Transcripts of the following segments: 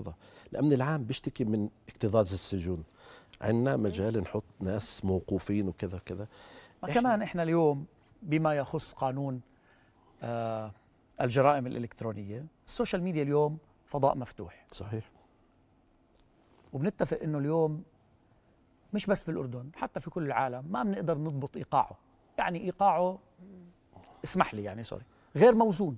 ملاحظه الامن العام بيشتكي من اكتظاظ السجون عندنا مجال نحط ناس موقوفين وكذا كذا كمان احنا اليوم بما يخص قانون آه الجرائم الالكترونيه السوشيال ميديا اليوم فضاء مفتوح صحيح وبنتفق انه اليوم مش بس بالاردن حتى في كل العالم ما بنقدر نضبط ايقاعه يعني ايقاعه اسمح لي يعني سوري غير موزون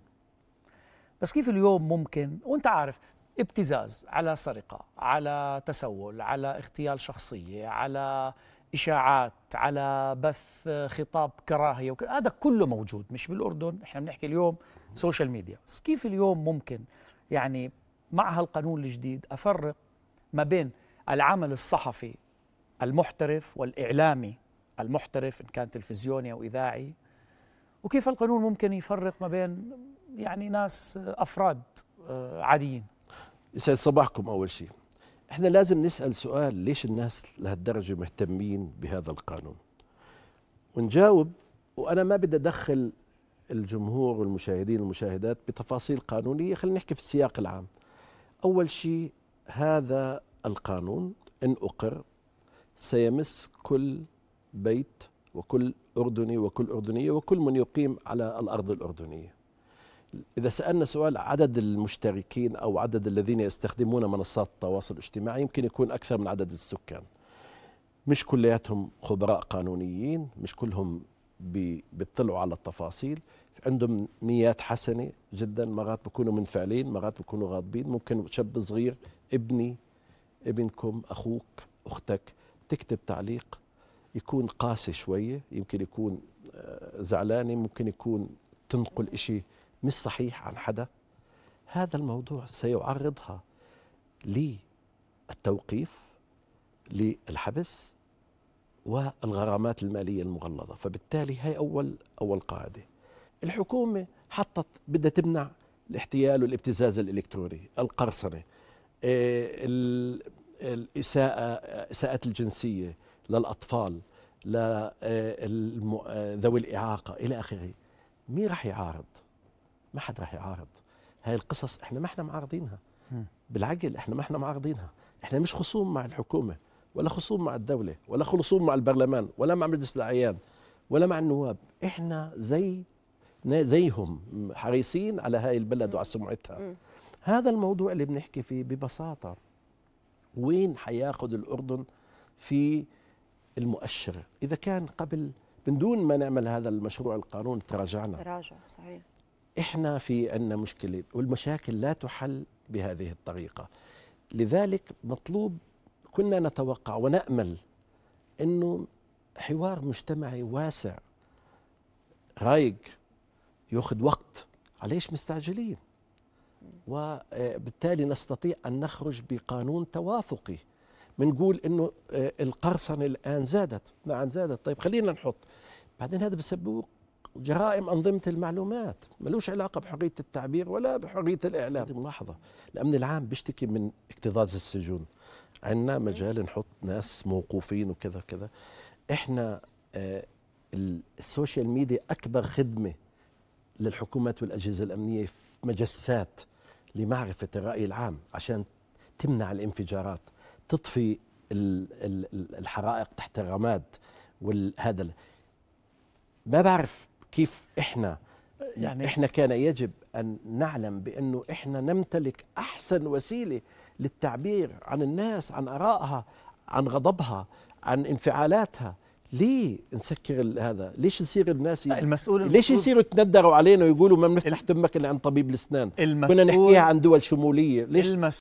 بس كيف اليوم ممكن وانت عارف ابتزاز على سرقة على تسول على اغتيال شخصية على إشاعات على بث خطاب كراهية وك... هذا كله موجود مش بالأردن إحنا بنحكي اليوم سوشيال ميديا بس كيف اليوم ممكن يعني مع هالقانون الجديد أفرق ما بين العمل الصحفي المحترف والإعلامي المحترف إن كان تلفزيوني أو إذاعي وكيف القانون ممكن يفرق ما بين يعني ناس أفراد آه، عاديين يسعد صباحكم أول شيء احنا لازم نسأل سؤال ليش الناس لهالدرجة مهتمين بهذا القانون ونجاوب وأنا ما بدي أدخل الجمهور والمشاهدين والمشاهدات بتفاصيل قانونية خلينا نحكي في السياق العام أول شيء هذا القانون إن أقر سيمس كل بيت وكل أردني وكل أردنية وكل من يقيم على الأرض الأردنية إذا سألنا سؤال عدد المشتركين أو عدد الذين يستخدمون منصات التواصل الاجتماعي يمكن يكون أكثر من عدد السكان مش كلياتهم خبراء قانونيين مش كلهم بيطلعوا على التفاصيل عندهم نيات حسنة جدا مرات بكونوا منفعلين مرات بكونوا غاضبين ممكن شاب صغير ابني ابنكم أخوك أختك تكتب تعليق يكون قاسي شوية يمكن يكون آه، زعلانة ممكن يكون تنقل إشي مش صحيح عن حدا هذا الموضوع سيعرضها للتوقيف للحبس والغرامات الماليه المغلظه فبالتالي هي اول اول قاعده الحكومه حطت بدها تمنع الاحتيال والابتزاز الالكتروني القرصنه آه، الاساءه اساءه الجنسيه للاطفال لذوي آه، آه، الاعاقه الى اخره مين راح يعارض ما حد راح يعارض هاي القصص احنا ما احنا معارضينها بالعقل احنا ما احنا معارضينها احنا مش خصوم مع الحكومه ولا خصوم مع الدوله ولا خصوم مع البرلمان ولا مع مجلس الاعيان ولا مع النواب احنا زي زيهم حريصين على هاي البلد وعلى سمعتها هذا الموضوع اللي بنحكي فيه ببساطه وين حياخذ الاردن في المؤشر اذا كان قبل من دون ما نعمل هذا المشروع القانون تراجعنا تراجع صحيح احنا في ان مشكله والمشاكل لا تحل بهذه الطريقه لذلك مطلوب كنا نتوقع ونامل انه حوار مجتمعي واسع رايق ياخذ وقت عليش مستعجلين وبالتالي آه، نستطيع ان نخرج بقانون توافقي بنقول انه آه، القرصنه الان زادت نعم زادت طيب خلينا نحط بعدين هذا بسبب جرائم أنظمة المعلومات ملوش علاقة بحرية التعبير ولا بحرية الإعلام ملاحظة الأمن العام بيشتكي من اكتظاظ السجون عندنا مجال نحط ناس موقوفين وكذا كذا احنا آه، السوشيال ميديا أكبر خدمة للحكومات والأجهزة الأمنية في مجسات لمعرفة الرأي العام عشان تمنع الانفجارات تطفي الحرائق تحت الرماد والهذا ما بعرف كيف احنا يعني احنا كان يجب ان نعلم بانه احنا نمتلك احسن وسيله للتعبير عن الناس عن ارائها عن غضبها عن انفعالاتها ليه نسكر هذا ليش يصير الناس ي... المسؤول ليش يصيروا يتندروا علينا ويقولوا ما بنفتح تمك الا عند طبيب الاسنان كنا نحكيها عن دول شموليه ليش